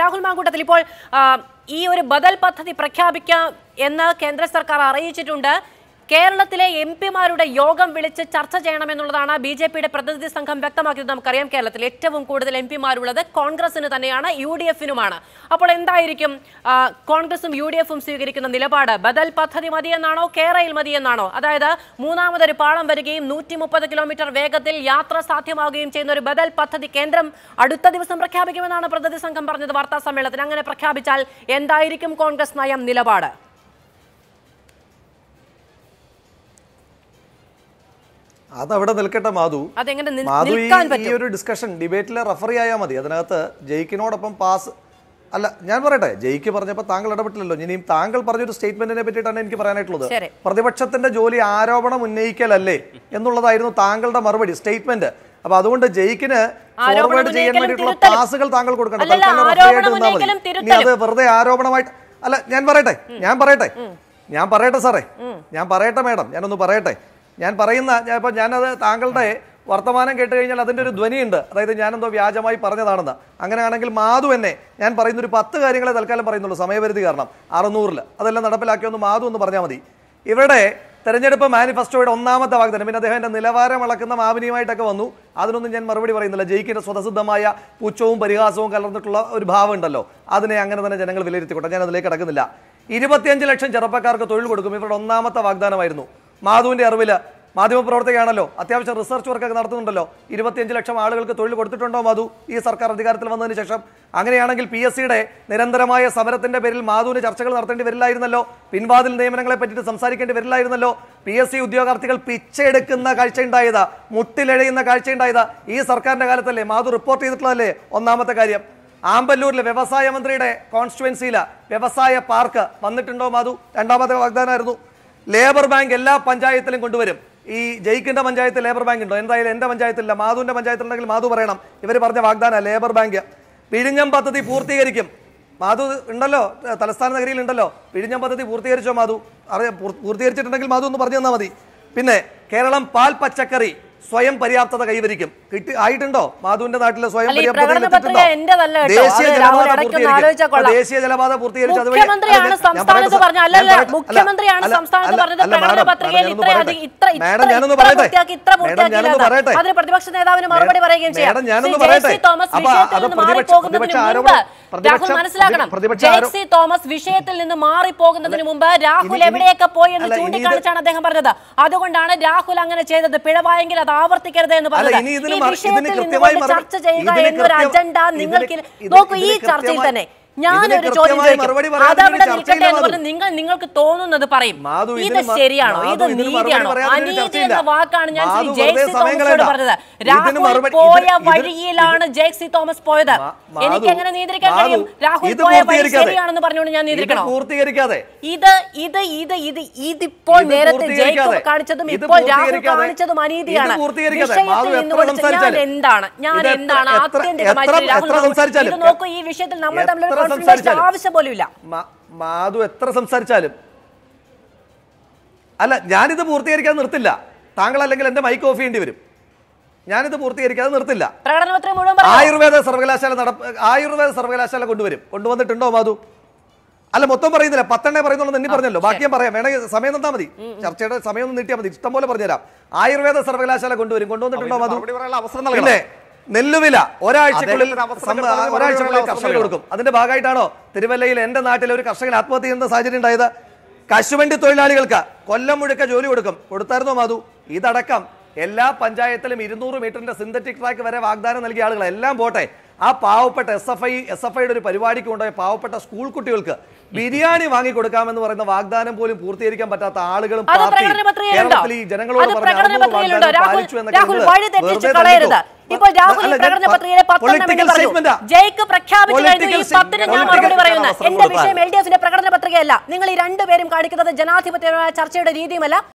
രാഹുൽ മാങ്കൂട്ടത്തിൽ ഇപ്പോൾ ഈ ഒരു ബദൽ പദ്ധതി പ്രഖ്യാപിക്കാം എന്ന് കേന്ദ്ര സർക്കാർ അറിയിച്ചിട്ടുണ്ട് കേരളത്തിലെ എം പിമാരുടെ യോഗം വിളിച്ച് ചർച്ച ചെയ്യണമെന്നുള്ളതാണ് ബി ജെ പിയുടെ പ്രതിനിധി സംഘം വ്യക്തമാക്കിയത് നമുക്കറിയാം കേരളത്തിൽ ഏറ്റവും കൂടുതൽ എം പിമാരുള്ളത് കോൺഗ്രസിന് തന്നെയാണ് യു ഡി എഫിനുമാണ് അപ്പോൾ എന്തായിരിക്കും കോൺഗ്രസും യു ഡി എഫും സ്വീകരിക്കുന്ന നിലപാട് ബദൽ പദ്ധതി മതിയെന്നാണോ കേരയിൽ മതിയെന്നാണോ അതായത് മൂന്നാമതൊരു പാളം വരികയും നൂറ്റി മുപ്പത് കിലോമീറ്റർ വേഗത്തിൽ യാത്ര സാധ്യമാവുകയും ചെയ്യുന്ന ഒരു ബദൽ പദ്ധതി കേന്ദ്രം അടുത്ത ദിവസം പ്രഖ്യാപിക്കുമെന്നാണ് പ്രതിനിധി സംഘം പറഞ്ഞത് വാർത്താ സമ്മേളനത്തിൽ അങ്ങനെ പ്രഖ്യാപിച്ചാൽ എന്തായിരിക്കും കോൺഗ്രസ് നയം നിലപാട് അതവിടെ നിൽക്കട്ടെ മാധു മാധു ഈ ഒരു ഡിസ്കഷൻ ഡിബേറ്റിലെ റഫറി ആയാൽ മതി അതിനകത്ത് ജയിക്കിനോടൊപ്പം പാസ് അല്ല ഞാൻ പറയട്ടെ ജയിക്ക് പറഞ്ഞപ്പോൾ താങ്കൾ ഇടപെട്ടില്ലല്ലോ ഇനിയും താങ്കൾ പറഞ്ഞൊരു സ്റ്റേറ്റ്മെന്റിനെ പറ്റിയിട്ടാണ് എനിക്ക് പറയാനായിട്ടുള്ളത് പ്രതിപക്ഷത്തിന്റെ ജോലി ആരോപണം ഉന്നയിക്കലല്ലേ എന്നുള്ളതായിരുന്നു താങ്കളുടെ മറുപടി സ്റ്റേറ്റ്മെന്റ് അപ്പൊ അതുകൊണ്ട് ജയിക്കിന് ഫോർവേഡ് ചെയ്യാൻ വേണ്ടിയിട്ടുള്ള പാസുകൾ താങ്കൾ കൊടുക്കണം ഇനി അത് വെറുതെ ആരോപണമായിട്ട് അല്ല ഞാൻ പറയട്ടെ ഞാൻ പറയട്ടെ ഞാൻ പറയട്ടെ സാറേ ഞാൻ പറയട്ടെ മാഡം ഞാനൊന്ന് പറയട്ടെ ഞാൻ പറയുന്ന ഇപ്പം ഞാനത് താങ്കളുടെ വർത്തമാനം കേട്ട് കഴിഞ്ഞാൽ അതിൻ്റെ ഒരു ധ്വനിയുണ്ട് അതായത് ഞാനെന്തോ വ്യാജമായി പറഞ്ഞതാണെന്ന് അങ്ങനെയാണെങ്കിൽ മാധു എന്നെ ഞാൻ പറയുന്ന ഒരു പത്ത് കാര്യങ്ങളെ തൽക്കാലം പറയുന്നുള്ളൂ സമയപരിധി കാരണം അറുന്നൂറിൽ അതെല്ലാം നടപ്പിലാക്കിയൊന്ന് മാധു എന്ന് പറഞ്ഞാൽ മതി ഇവിടെ തെരഞ്ഞെടുപ്പ് മാനിഫെസ്റ്റോയുടെ ഒന്നാമത്തെ വാഗ്ദാനം പിന്നെ അദ്ദേഹം എൻ്റെ നിലവാരം അളക്കുന്ന മാവിനിയുമായിട്ടൊക്കെ വന്നു അതിനൊന്നും ഞാൻ മറുപടി പറയുന്നില്ല ജയിക്കിൻ്റെ സ്വതസിദ്ധമായ പുച്ഛവും പരിഹാസവും കലർന്നിട്ടുള്ള ഒരു ഭാവം ഉണ്ടല്ലോ അതിനെ അങ്ങനെ തന്നെ ജനങ്ങൾ വിലയിരുത്തിക്കോട്ടെ ഞാൻ അതിലേക്ക് കിടക്കുന്നില്ല ഇരുപത്തിയഞ്ച് ലക്ഷം ചെറുപ്പക്കാർക്ക് തൊഴിൽ കൊടുക്കും ഇവരുടെ ഒന്നാമത്തെ വാഗ്ദാനമായിരുന്നു മാധുവിൻ്റെ അറിവിൽ മാധ്യമപ്രവർത്തകയാണല്ലോ അത്യാവശ്യം റിസർച്ച് വർക്കൊക്കെ നടത്തുന്നുണ്ടല്ലോ ഇരുപത്തിയഞ്ച് ലക്ഷം ആളുകൾക്ക് തൊഴിൽ കൊടുത്തിട്ടുണ്ടോ മാധു ഈ സർക്കാർ അധികാരത്തിൽ വന്നതിന് ശേഷം അങ്ങനെയാണെങ്കിൽ പി എസ് സിയുടെ നിരന്തരമായ സമരത്തിന്റെ പേരിൽ മാധുവിന് ചർച്ചകൾ നടത്തേണ്ടി വരില്ലായിരുന്നല്ലോ പിൻവാതിൽ നിയമനങ്ങളെ പറ്റിയിട്ട് സംസാരിക്കേണ്ടി വരില്ലായിരുന്നല്ലോ പി എസ് സി ഉദ്യോഗാർത്ഥികൾ പിച്ചെടുക്കുന്ന കാഴ്ചയുണ്ടായതാ മുട്ടിലെഴയുന്ന കാഴ്ചയുണ്ടായതാ ഈ സർക്കാരിന്റെ കാലത്തല്ലേ മാധു റിപ്പോർട്ട് ചെയ്തിട്ടുള്ളതല്ലേ ഒന്നാമത്തെ കാര്യം ആമ്പല്ലൂരിലെ വ്യവസായ മന്ത്രിയുടെ കോൺസ്റ്റുവൻസിയില വ്യവസായ പാർക്ക് വന്നിട്ടുണ്ടോ മാധു രണ്ടാമത്തെ വാഗ്ദാനമായിരുന്നു ലേബർ ബാങ്ക് എല്ലാ പഞ്ചായത്തിലും കൊണ്ടുവരും ഈ ജയിക്കേണ്ട പഞ്ചായത്ത് ലേബർ ബാങ്ക് ഉണ്ടോ എന്തായാലും എൻ്റെ പഞ്ചായത്തില്ല മാധുവിൻ്റെ പഞ്ചായത്തിലുണ്ടെങ്കിൽ മാധു പറയണം ഇവർ പറഞ്ഞ വാഗ്ദാന ലേബർ ബാങ്ക് പിഴിഞ്ഞം പദ്ധതി പൂർത്തീകരിക്കും മാധു ഉണ്ടല്ലോ തലസ്ഥാന നഗരിയിൽ ഉണ്ടല്ലോ പിഴിഞ്ഞം പദ്ധതി പൂർത്തീകരിച്ചോ മാധു അറിയാം പൂർത്തീകരിച്ചിട്ടുണ്ടെങ്കിൽ മാധു ഒന്ന് പറഞ്ഞു തന്നാൽ മതി പിന്നെ കേരളം പാൽ പച്ചക്കറി സ്വയം പര്യാപ്തത കൈവരിക്കും കിട്ടി ആയിട്ടുണ്ടോ മാധുവിന്റെ നാട്ടിലെ സ്വയം പര്യാപ്തത ദേശീയ ജലപാത പൂർത്തീകരിച്ചു മേഡം ഞാനൊന്ന് പറയട്ടെ പ്രതിപക്ഷ നേതാവിന് മറുപടി പറയുകയും ചെയ്യാം തോമസ് അത് പ്രതിപക്ഷ മാറിപ്പോകുന്നതിന് മുൻപ് മനസ്സിലാക്കണം തോമസ് വിഷയത്തിൽ നിന്ന് മാറിപ്പോകുന്നതിന് മുമ്പ് രാഹുൽ എവിടെയൊക്കെ പോയി എന്ന് ചൂണ്ടിക്കാണിച്ചാണ് അദ്ദേഹം പറഞ്ഞത് അതുകൊണ്ടാണ് രാഹുൽ അങ്ങനെ ചെയ്തത് പിഴവായെങ്കിൽ അത് ആവർത്തിക്കരുത് എന്ന് പറഞ്ഞത് ഈ വിഷയത്തിൽ ചർച്ച ചെയ്യുക എന്നൊരു അജണ്ട നിങ്ങൾക്ക് നോക്കൂ ഈ ചർച്ചയിൽ തന്നെ ഞാനൊരു ചോദ്യം അതവിടെ നിൽക്കട്ടെ എന്ന് പറഞ്ഞ് നിങ്ങൾ നിങ്ങൾക്ക് തോന്നുന്നത് പറയും ഇത് ശരിയാണോ ഇത് നീതിയാണോ അനീതി എന്ന വാക്കാണ് ഞാൻ ജേക്സി തോമസോട് പറഞ്ഞത് രാഹുൽ പോയ വഴിയിലാണ് ജേക്സി തോമസ് പോയത് എനിക്ക് എങ്ങനെ നീതിരിക്കാൻ കഴിയും രാഹുൽ പോയ വഴി ശരിയാണെന്ന് പറഞ്ഞുകൊണ്ട് ഞാൻ നീതിരിക്കണം ഇത് ഇത് ഇത് ഇത് ഇതിപ്പോൾ നേരത്തെ ജേക്കബ് കാണിച്ചതും ഇപ്പോൾ രാഹുൽ കാണിച്ചതും അനീതിയാണ് ഞാൻ എന്താണ് ഞാൻ എന്താണ് ആത്യന്തികമായി രാഹുൽ ഇത് നോക്കൂ ഈ വിഷയത്തിൽ നമ്മൾ തമ്മിൽ സംസാരിച്ചാലും ആവശ്യം പോലുമില്ല മാധു എത്ര സംസാരിച്ചാലും അല്ല ഞാനിത് പൂർത്തീകരിക്കാൻ നിർത്തില്ല താങ്കൾ അല്ലെങ്കിൽ എന്റെ മൈക്ക് ഓഫ് ചെയ്യേണ്ടി വരും ഞാനിത് പൂർത്തീകരിക്കാതെ നിർത്തില്ല ആയുർവേദ സർവകലാശാല നട ആയുർവേദ സർവകലാശാല കൊണ്ടുവരും കൊണ്ടുവന്നിട്ടുണ്ടോ മാധു അല്ല മൊത്തം പറയുന്നില്ല പത്തെണ്ണേ പറയുന്നുള്ളൂ എന്നെ പറഞ്ഞല്ലോ ബാക്കി ഞാൻ പറയാം വേണമെങ്കിൽ സമയം തന്നാ മതി ചർച്ചയുടെ സമയം ഒന്ന് നീട്ടിയാൽ മതി ഇഷ്ടം പോലെ പറഞ്ഞുതരാം ആയുർവേദ സർവകലാശാല കൊണ്ടുവരും കൊണ്ടുവന്നിട്ടുണ്ടോ മാധു അവസരം നെല്ലുവില ഒരാഴ്ചക്കുള്ളിൽ ഒരാഴ്ചക്കുള്ളിൽ കർഷകർ കൊടുക്കും അതിന്റെ ഭാഗമായിട്ടാണോ തിരുവല്ലയിൽ എന്റെ നാട്ടിലെ ഒരു കർഷകൻ ആത്മഹത്യ ചെയ്യുന്ന സാഹചര്യം ഉണ്ടായത് കശുവണ്ടി തൊഴിലാളികൾക്ക് കൊല്ലം മുഴുക്ക ജോലി കൊടുക്കും കൊടുത്തായിരുന്നോ മാധു ഇതടക്കം എല്ലാ പഞ്ചായത്തിലും ഇരുന്നൂറ് മീറ്ററിന്റെ സിന്തറ്റിക് ട്രാക്ക് വരെ വാഗ്ദാനം നൽകിയ ആളുകൾ എല്ലാം പോട്ടെ ആ പാവപ്പെട്ട S F I S F ഐയുടെ ഒരു പരിപാടിക്ക് ഉണ്ടായ പാവപ്പെട്ട സ്കൂൾ കുട്ടികൾക്ക് ബിരിയാണി വാങ്ങിക്കൊടുക്കാമെന്ന് പറയുന്ന വാഗ്ദാനം പോലും പൂർത്തീകരിക്കാൻ പറ്റാത്ത ആളുകളും പാർട്ടി കേരളത്തിൽ ഈ ജനങ്ങളോട് പറഞ്ഞു പാലിച്ചു എന്നൊക്കെ ഇപ്പോൾ രാഹുൽ പ്രകടന പത്രികയിലെ പത്തെണ്ണം പറഞ്ഞു ജയ്ക്ക് പ്രഖ്യാപിച്ചു കഴിഞ്ഞു ഈ പത്തിന് ഞാൻ മറുപടി പറയുന്നത് എന്റെ വിഷയം എൽ ഡി എഫിന്റെ പ്രകടന പത്രികയല്ല നിങ്ങൾ ഈ രണ്ടുപേരും കാണിക്കുന്നത് ജനാധിപത്യപരമായ ചർച്ചയുടെ രീതിയുമല്ല